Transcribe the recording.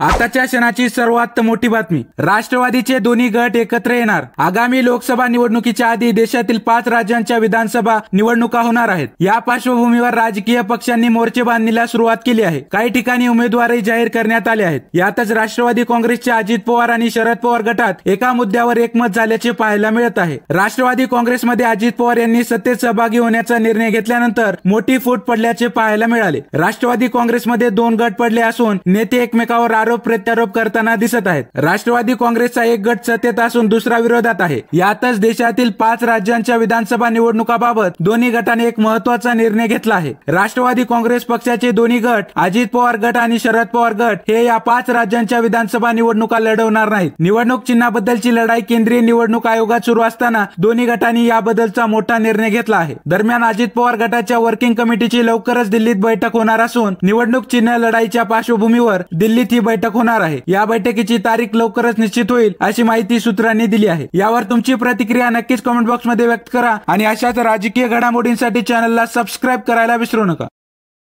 आताच्या क्षणाची सर्वात मोठी बातमी राष्ट्रवादीचे दोन्ही गट एकत्र येणार आगामी लोकसभा निवडणुकीच्या आधी देशातील पाच राज्यांच्या विधानसभा निवडणुका होणार आहेत या पार्श्वभूमीवर राजकीय पक्षांनी मोर्चे बांधणीला सुरुवात केली आहे काही ठिकाणी उमेदवारही जाहीर करण्यात आले आहेत यातच राष्ट्रवादी काँग्रेसचे अजित पवार आणि शरद पवार गटात एका मुद्द्यावर एकमत झाल्याचे पाहायला मिळत आहे राष्ट्रवादी काँग्रेसमध्ये अजित पवार यांनी सत्तेत सहभागी होण्याचा निर्णय घेतल्यानंतर मोठी फूट पडल्याचे पाहायला मिळाले राष्ट्रवादी काँग्रेसमध्ये दोन गट पडले असून नेते एकमेकावर आरोप प्रत्यारोप करताना दिसत आहेत राष्ट्रवादी काँग्रेसचा एक गट सत्तेत असून दुसरा विरोधात आहे यातच देशातील पाच राज्यांच्या विधानसभा निवडणुकाबाबत दोन्ही गटाने एक महत्वाचा निर्णय घेतला आहे राष्ट्रवादी काँग्रेस पक्षाचे दोन्ही गट अजित पवार गट आणि शरद पवार गट हे या पाच राज्यांच्या विधानसभा निवडणुका लढवणार नाहीत निवडणूक चिन्हाबद्दलची लढाई केंद्रीय निवडणूक आयोगात सुरू असताना दोन्ही गटांनी याबद्दलचा मोठा निर्णय घेतला आहे दरम्यान अजित पवार गटाच्या वर्किंग कमिटीची लवकरच दिल्लीत बैठक होणार असून निवडणूक चिन्ह लढाईच्या पार्श्वभूमीवर दिल्लीत ही बैठक बैठक होणार आहे या बैठकीची तारीख लवकरच निश्चित होईल अशी माहिती सूत्रांनी दिली आहे यावर तुमची प्रतिक्रिया नक्कीच कमेंट बॉक्स मध्ये व्यक्त करा आणि अशाच राजकीय घडामोडींसाठी ला सबस्क्राईब करायला विसरू नका